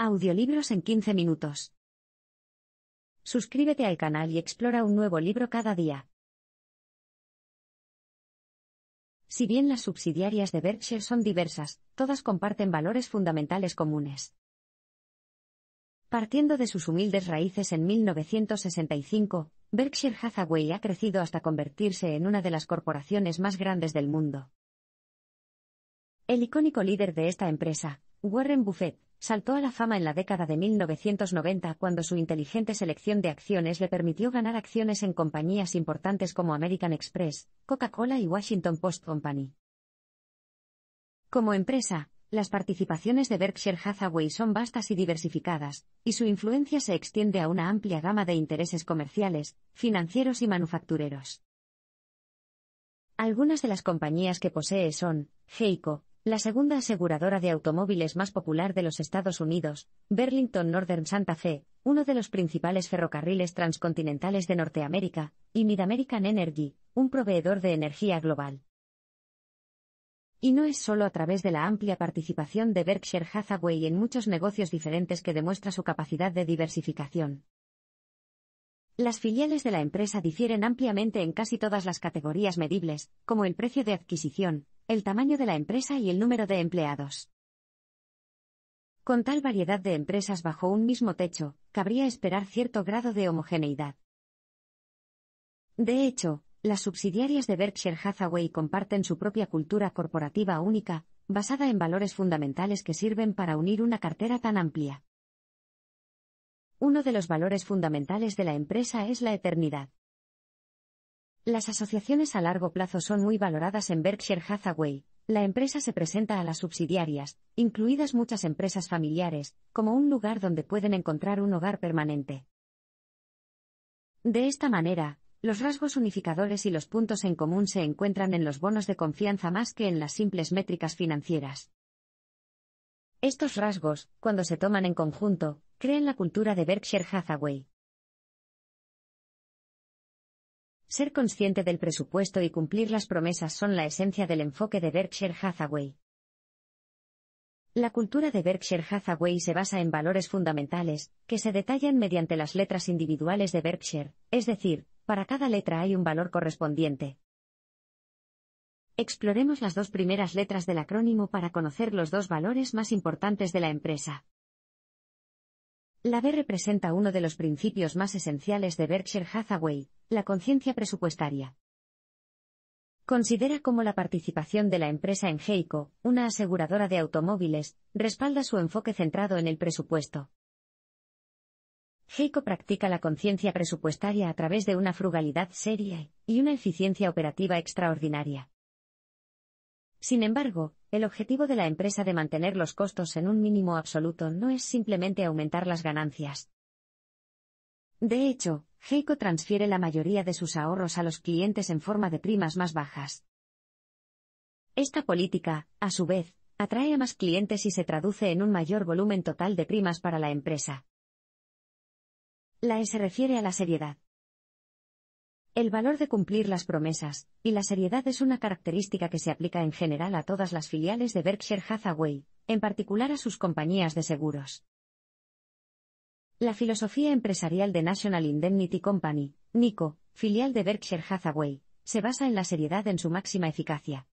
Audiolibros en 15 minutos. Suscríbete al canal y explora un nuevo libro cada día. Si bien las subsidiarias de Berkshire son diversas, todas comparten valores fundamentales comunes. Partiendo de sus humildes raíces en 1965, Berkshire Hathaway ha crecido hasta convertirse en una de las corporaciones más grandes del mundo. El icónico líder de esta empresa, Warren Buffett, saltó a la fama en la década de 1990 cuando su inteligente selección de acciones le permitió ganar acciones en compañías importantes como American Express, Coca-Cola y Washington Post Company. Como empresa, las participaciones de Berkshire Hathaway son vastas y diversificadas, y su influencia se extiende a una amplia gama de intereses comerciales, financieros y manufactureros. Algunas de las compañías que posee son Geico, la segunda aseguradora de automóviles más popular de los Estados Unidos, Burlington Northern Santa Fe, uno de los principales ferrocarriles transcontinentales de Norteamérica, y MidAmerican Energy, un proveedor de energía global. Y no es solo a través de la amplia participación de Berkshire Hathaway en muchos negocios diferentes que demuestra su capacidad de diversificación. Las filiales de la empresa difieren ampliamente en casi todas las categorías medibles, como el precio de adquisición, el tamaño de la empresa y el número de empleados. Con tal variedad de empresas bajo un mismo techo, cabría esperar cierto grado de homogeneidad. De hecho, las subsidiarias de Berkshire Hathaway comparten su propia cultura corporativa única, basada en valores fundamentales que sirven para unir una cartera tan amplia. Uno de los valores fundamentales de la empresa es la eternidad. Las asociaciones a largo plazo son muy valoradas en Berkshire Hathaway. La empresa se presenta a las subsidiarias, incluidas muchas empresas familiares, como un lugar donde pueden encontrar un hogar permanente. De esta manera, los rasgos unificadores y los puntos en común se encuentran en los bonos de confianza más que en las simples métricas financieras. Estos rasgos, cuando se toman en conjunto, crean la cultura de Berkshire Hathaway. Ser consciente del presupuesto y cumplir las promesas son la esencia del enfoque de Berkshire Hathaway. La cultura de Berkshire Hathaway se basa en valores fundamentales, que se detallan mediante las letras individuales de Berkshire, es decir, para cada letra hay un valor correspondiente. Exploremos las dos primeras letras del acrónimo para conocer los dos valores más importantes de la empresa. La B representa uno de los principios más esenciales de Berkshire Hathaway, la conciencia presupuestaria. Considera cómo la participación de la empresa en Geico, una aseguradora de automóviles, respalda su enfoque centrado en el presupuesto. Geico practica la conciencia presupuestaria a través de una frugalidad seria y una eficiencia operativa extraordinaria. Sin embargo, el objetivo de la empresa de mantener los costos en un mínimo absoluto no es simplemente aumentar las ganancias. De hecho, Heiko transfiere la mayoría de sus ahorros a los clientes en forma de primas más bajas. Esta política, a su vez, atrae a más clientes y se traduce en un mayor volumen total de primas para la empresa. La E se refiere a la seriedad. El valor de cumplir las promesas y la seriedad es una característica que se aplica en general a todas las filiales de Berkshire Hathaway, en particular a sus compañías de seguros. La filosofía empresarial de National Indemnity Company, NICO, filial de Berkshire Hathaway, se basa en la seriedad en su máxima eficacia.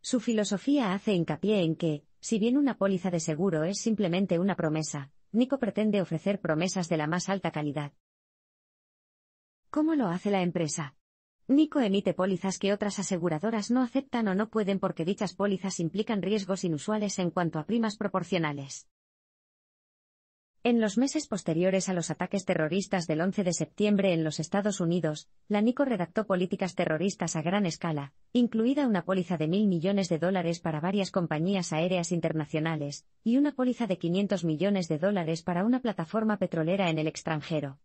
Su filosofía hace hincapié en que, si bien una póliza de seguro es simplemente una promesa, Nico pretende ofrecer promesas de la más alta calidad, ¿Cómo lo hace la empresa? Nico emite pólizas que otras aseguradoras no aceptan o no pueden porque dichas pólizas implican riesgos inusuales en cuanto a primas proporcionales. En los meses posteriores a los ataques terroristas del 11 de septiembre en los Estados Unidos, la NICO redactó políticas terroristas a gran escala, incluida una póliza de mil millones de dólares para varias compañías aéreas internacionales, y una póliza de 500 millones de dólares para una plataforma petrolera en el extranjero.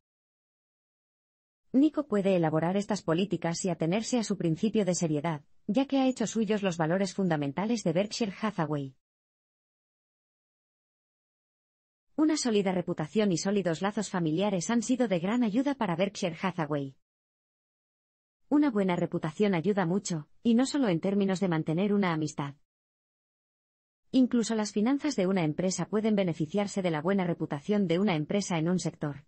Nico puede elaborar estas políticas y atenerse a su principio de seriedad, ya que ha hecho suyos los valores fundamentales de Berkshire Hathaway. Una sólida reputación y sólidos lazos familiares han sido de gran ayuda para Berkshire Hathaway. Una buena reputación ayuda mucho, y no solo en términos de mantener una amistad. Incluso las finanzas de una empresa pueden beneficiarse de la buena reputación de una empresa en un sector.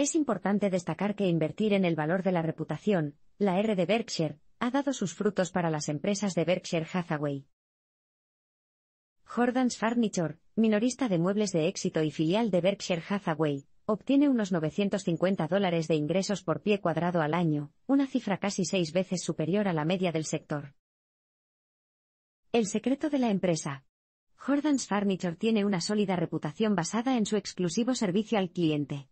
Es importante destacar que invertir en el valor de la reputación, la R de Berkshire, ha dado sus frutos para las empresas de Berkshire Hathaway. Jordans Furniture, minorista de muebles de éxito y filial de Berkshire Hathaway, obtiene unos 950 dólares de ingresos por pie cuadrado al año, una cifra casi seis veces superior a la media del sector. El secreto de la empresa. Jordans Furniture tiene una sólida reputación basada en su exclusivo servicio al cliente.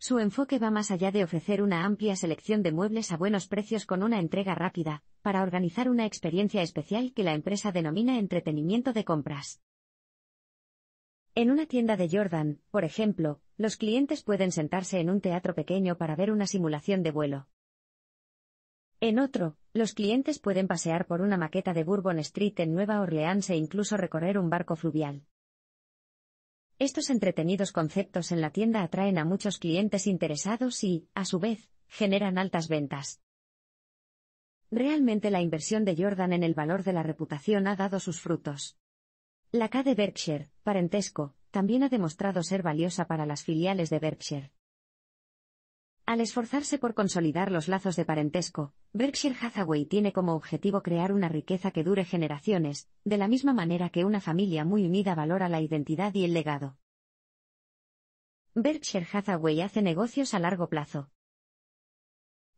Su enfoque va más allá de ofrecer una amplia selección de muebles a buenos precios con una entrega rápida, para organizar una experiencia especial que la empresa denomina entretenimiento de compras. En una tienda de Jordan, por ejemplo, los clientes pueden sentarse en un teatro pequeño para ver una simulación de vuelo. En otro, los clientes pueden pasear por una maqueta de Bourbon Street en Nueva Orleans e incluso recorrer un barco fluvial. Estos entretenidos conceptos en la tienda atraen a muchos clientes interesados y, a su vez, generan altas ventas. Realmente la inversión de Jordan en el valor de la reputación ha dado sus frutos. La K de Berkshire, parentesco, también ha demostrado ser valiosa para las filiales de Berkshire. Al esforzarse por consolidar los lazos de parentesco, Berkshire Hathaway tiene como objetivo crear una riqueza que dure generaciones, de la misma manera que una familia muy unida valora la identidad y el legado. Berkshire Hathaway hace negocios a largo plazo.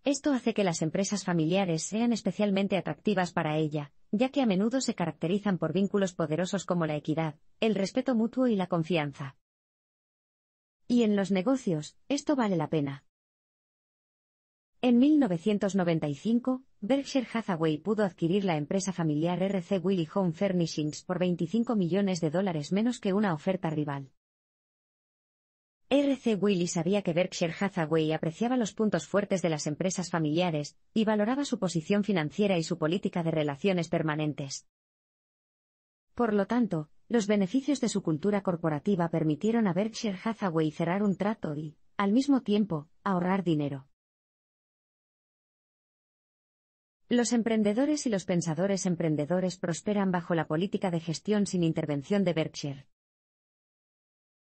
Esto hace que las empresas familiares sean especialmente atractivas para ella, ya que a menudo se caracterizan por vínculos poderosos como la equidad, el respeto mutuo y la confianza. Y en los negocios, esto vale la pena. En 1995, Berkshire Hathaway pudo adquirir la empresa familiar RC Willy Home Furnishings por 25 millones de dólares menos que una oferta rival. RC Willy sabía que Berkshire Hathaway apreciaba los puntos fuertes de las empresas familiares, y valoraba su posición financiera y su política de relaciones permanentes. Por lo tanto, los beneficios de su cultura corporativa permitieron a Berkshire Hathaway cerrar un trato y, al mismo tiempo, ahorrar dinero. Los emprendedores y los pensadores emprendedores prosperan bajo la política de gestión sin intervención de Berkshire.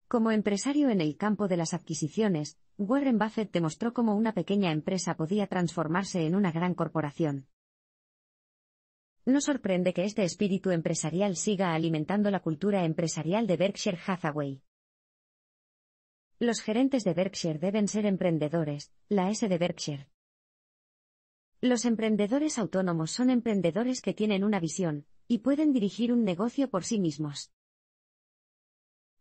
Como empresario en el campo de las adquisiciones, Warren Buffett demostró cómo una pequeña empresa podía transformarse en una gran corporación. No sorprende que este espíritu empresarial siga alimentando la cultura empresarial de Berkshire Hathaway. Los gerentes de Berkshire deben ser emprendedores, la S de Berkshire. Los emprendedores autónomos son emprendedores que tienen una visión, y pueden dirigir un negocio por sí mismos.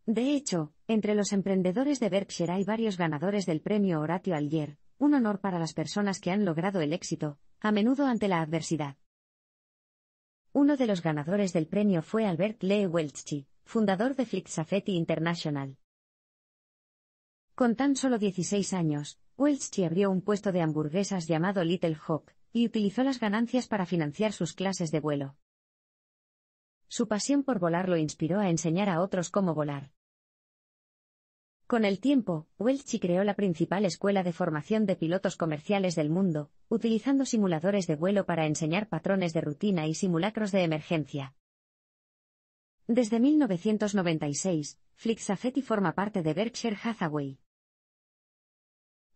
De hecho, entre los emprendedores de Berkshire hay varios ganadores del premio Horatio Alger, un honor para las personas que han logrado el éxito, a menudo ante la adversidad. Uno de los ganadores del premio fue Albert Lee Weltschi, fundador de Flixafetti International. Con tan solo 16 años, Welch abrió un puesto de hamburguesas llamado Little Hawk, y utilizó las ganancias para financiar sus clases de vuelo. Su pasión por volar lo inspiró a enseñar a otros cómo volar. Con el tiempo, Welchi creó la principal escuela de formación de pilotos comerciales del mundo, utilizando simuladores de vuelo para enseñar patrones de rutina y simulacros de emergencia. Desde 1996, Flixafetti forma parte de Berkshire Hathaway.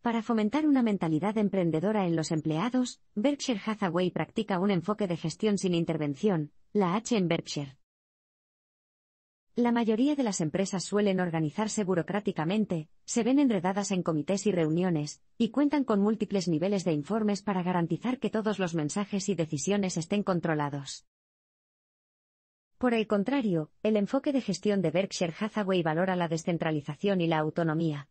Para fomentar una mentalidad emprendedora en los empleados, Berkshire Hathaway practica un enfoque de gestión sin intervención, la H en Berkshire. La mayoría de las empresas suelen organizarse burocráticamente, se ven enredadas en comités y reuniones, y cuentan con múltiples niveles de informes para garantizar que todos los mensajes y decisiones estén controlados. Por el contrario, el enfoque de gestión de Berkshire Hathaway valora la descentralización y la autonomía.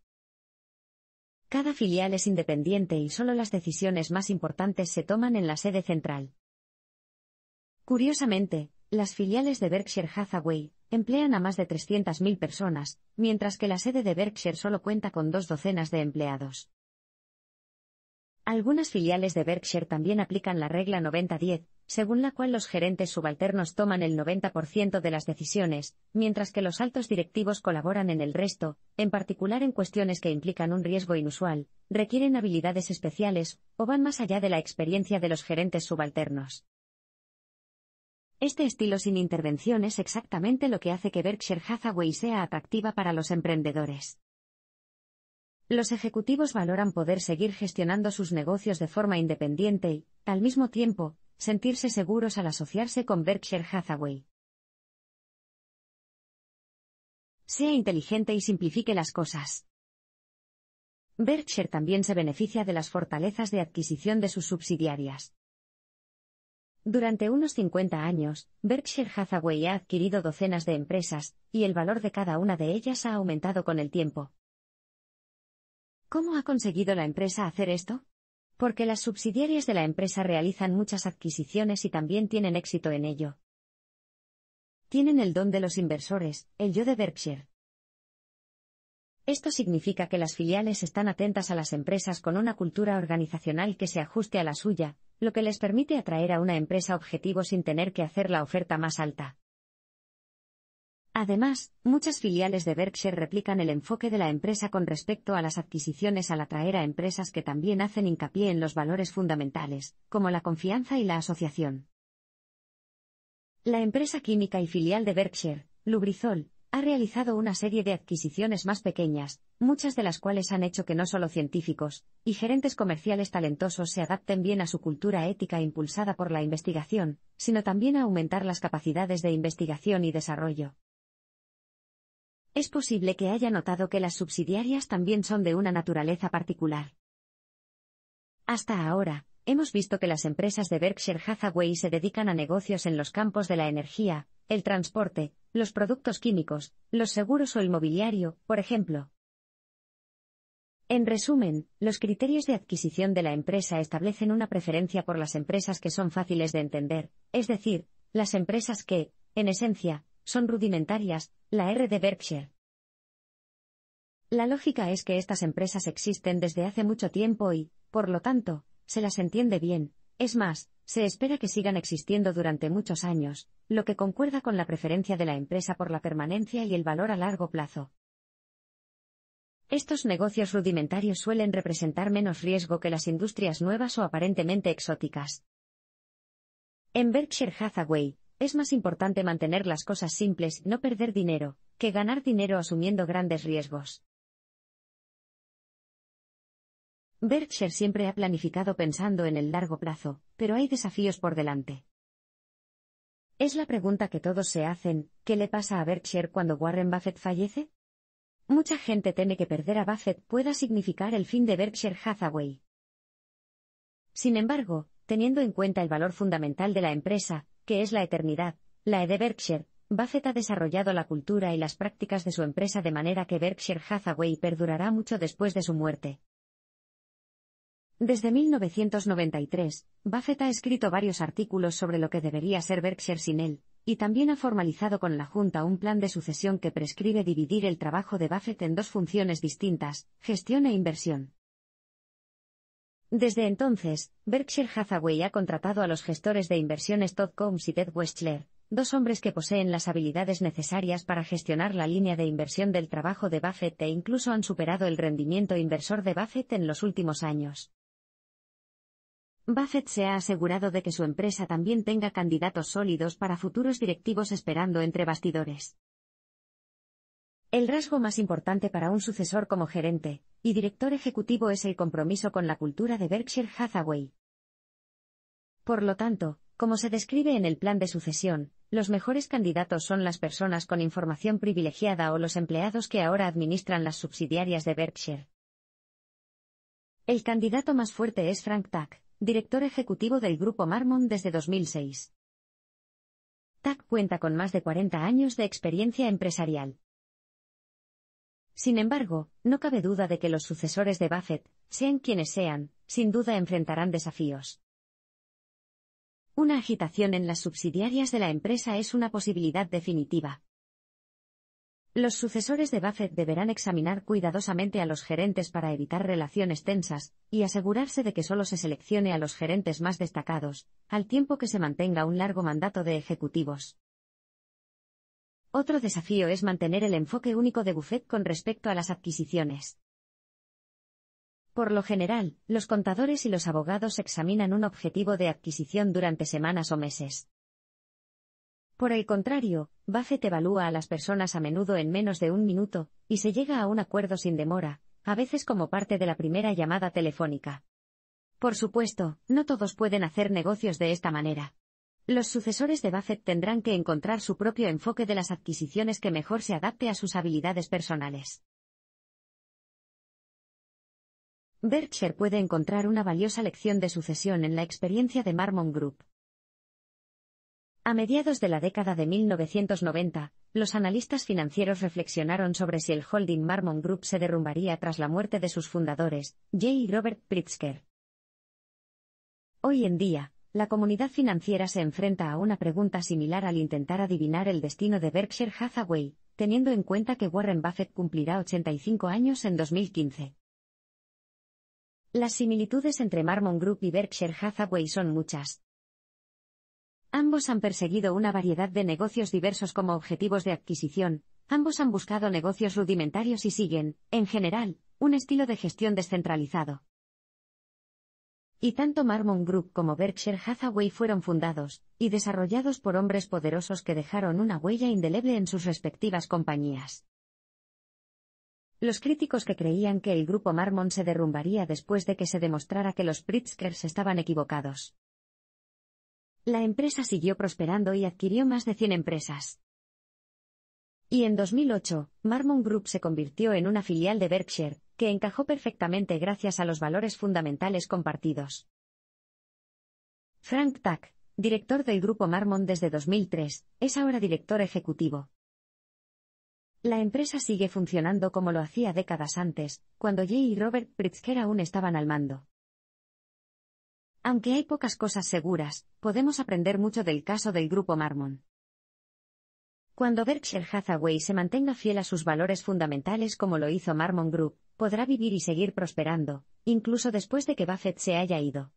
Cada filial es independiente y solo las decisiones más importantes se toman en la sede central. Curiosamente, las filiales de Berkshire Hathaway emplean a más de 300.000 personas, mientras que la sede de Berkshire solo cuenta con dos docenas de empleados. Algunas filiales de Berkshire también aplican la regla 90-10, según la cual los gerentes subalternos toman el 90% de las decisiones, mientras que los altos directivos colaboran en el resto, en particular en cuestiones que implican un riesgo inusual, requieren habilidades especiales, o van más allá de la experiencia de los gerentes subalternos. Este estilo sin intervención es exactamente lo que hace que Berkshire Hathaway sea atractiva para los emprendedores. Los ejecutivos valoran poder seguir gestionando sus negocios de forma independiente y, al mismo tiempo, sentirse seguros al asociarse con Berkshire Hathaway. Sea inteligente y simplifique las cosas. Berkshire también se beneficia de las fortalezas de adquisición de sus subsidiarias. Durante unos 50 años, Berkshire Hathaway ha adquirido docenas de empresas, y el valor de cada una de ellas ha aumentado con el tiempo. ¿Cómo ha conseguido la empresa hacer esto? Porque las subsidiarias de la empresa realizan muchas adquisiciones y también tienen éxito en ello. Tienen el don de los inversores, el yo de Berkshire. Esto significa que las filiales están atentas a las empresas con una cultura organizacional que se ajuste a la suya, lo que les permite atraer a una empresa objetivo sin tener que hacer la oferta más alta. Además, muchas filiales de Berkshire replican el enfoque de la empresa con respecto a las adquisiciones al atraer a empresas que también hacen hincapié en los valores fundamentales, como la confianza y la asociación. La empresa química y filial de Berkshire, Lubrizol, ha realizado una serie de adquisiciones más pequeñas, muchas de las cuales han hecho que no solo científicos y gerentes comerciales talentosos se adapten bien a su cultura ética impulsada por la investigación, sino también a aumentar las capacidades de investigación y desarrollo. Es posible que haya notado que las subsidiarias también son de una naturaleza particular. Hasta ahora, hemos visto que las empresas de Berkshire Hathaway se dedican a negocios en los campos de la energía, el transporte, los productos químicos, los seguros o el mobiliario, por ejemplo. En resumen, los criterios de adquisición de la empresa establecen una preferencia por las empresas que son fáciles de entender, es decir, las empresas que, en esencia, son rudimentarias, la R de Berkshire. La lógica es que estas empresas existen desde hace mucho tiempo y, por lo tanto, se las entiende bien, es más, se espera que sigan existiendo durante muchos años, lo que concuerda con la preferencia de la empresa por la permanencia y el valor a largo plazo. Estos negocios rudimentarios suelen representar menos riesgo que las industrias nuevas o aparentemente exóticas. En Berkshire Hathaway, es más importante mantener las cosas simples y no perder dinero, que ganar dinero asumiendo grandes riesgos. Berkshire siempre ha planificado pensando en el largo plazo, pero hay desafíos por delante. Es la pregunta que todos se hacen, ¿qué le pasa a Berkshire cuando Warren Buffett fallece? Mucha gente teme que perder a Buffett pueda significar el fin de Berkshire Hathaway. Sin embargo, teniendo en cuenta el valor fundamental de la empresa, que es la eternidad. La E de Berkshire, Buffett ha desarrollado la cultura y las prácticas de su empresa de manera que Berkshire Hathaway perdurará mucho después de su muerte. Desde 1993, Buffett ha escrito varios artículos sobre lo que debería ser Berkshire sin él, y también ha formalizado con la Junta un plan de sucesión que prescribe dividir el trabajo de Buffett en dos funciones distintas, gestión e inversión. Desde entonces, Berkshire Hathaway ha contratado a los gestores de inversiones Todd Combs y Ted Westler, dos hombres que poseen las habilidades necesarias para gestionar la línea de inversión del trabajo de Buffett e incluso han superado el rendimiento inversor de Buffett en los últimos años. Buffett se ha asegurado de que su empresa también tenga candidatos sólidos para futuros directivos esperando entre bastidores. El rasgo más importante para un sucesor como gerente, y director ejecutivo es el compromiso con la cultura de Berkshire Hathaway. Por lo tanto, como se describe en el plan de sucesión, los mejores candidatos son las personas con información privilegiada o los empleados que ahora administran las subsidiarias de Berkshire. El candidato más fuerte es Frank Tack, director ejecutivo del grupo Marmon desde 2006. Tack cuenta con más de 40 años de experiencia empresarial. Sin embargo, no cabe duda de que los sucesores de Buffett, sean quienes sean, sin duda enfrentarán desafíos. Una agitación en las subsidiarias de la empresa es una posibilidad definitiva. Los sucesores de Buffett deberán examinar cuidadosamente a los gerentes para evitar relaciones tensas, y asegurarse de que solo se seleccione a los gerentes más destacados, al tiempo que se mantenga un largo mandato de ejecutivos. Otro desafío es mantener el enfoque único de Buffett con respecto a las adquisiciones. Por lo general, los contadores y los abogados examinan un objetivo de adquisición durante semanas o meses. Por el contrario, Buffett evalúa a las personas a menudo en menos de un minuto, y se llega a un acuerdo sin demora, a veces como parte de la primera llamada telefónica. Por supuesto, no todos pueden hacer negocios de esta manera. Los sucesores de Buffett tendrán que encontrar su propio enfoque de las adquisiciones que mejor se adapte a sus habilidades personales. Berkshire puede encontrar una valiosa lección de sucesión en la experiencia de Marmon Group. A mediados de la década de 1990, los analistas financieros reflexionaron sobre si el holding Marmon Group se derrumbaría tras la muerte de sus fundadores, Jay y Robert Pritzker. Hoy en día, la comunidad financiera se enfrenta a una pregunta similar al intentar adivinar el destino de Berkshire Hathaway, teniendo en cuenta que Warren Buffett cumplirá 85 años en 2015. Las similitudes entre Marmon Group y Berkshire Hathaway son muchas. Ambos han perseguido una variedad de negocios diversos como objetivos de adquisición, ambos han buscado negocios rudimentarios y siguen, en general, un estilo de gestión descentralizado y tanto Marmon Group como Berkshire Hathaway fueron fundados y desarrollados por hombres poderosos que dejaron una huella indeleble en sus respectivas compañías. Los críticos que creían que el grupo Marmon se derrumbaría después de que se demostrara que los Pritzkers estaban equivocados. La empresa siguió prosperando y adquirió más de 100 empresas. Y en 2008, Marmon Group se convirtió en una filial de Berkshire, que encajó perfectamente gracias a los valores fundamentales compartidos. Frank Tack, director del Grupo Marmon desde 2003, es ahora director ejecutivo. La empresa sigue funcionando como lo hacía décadas antes, cuando Jay y Robert Pritzker aún estaban al mando. Aunque hay pocas cosas seguras, podemos aprender mucho del caso del Grupo Marmon. Cuando Berkshire Hathaway se mantenga fiel a sus valores fundamentales como lo hizo Marmon Group, podrá vivir y seguir prosperando, incluso después de que Buffett se haya ido.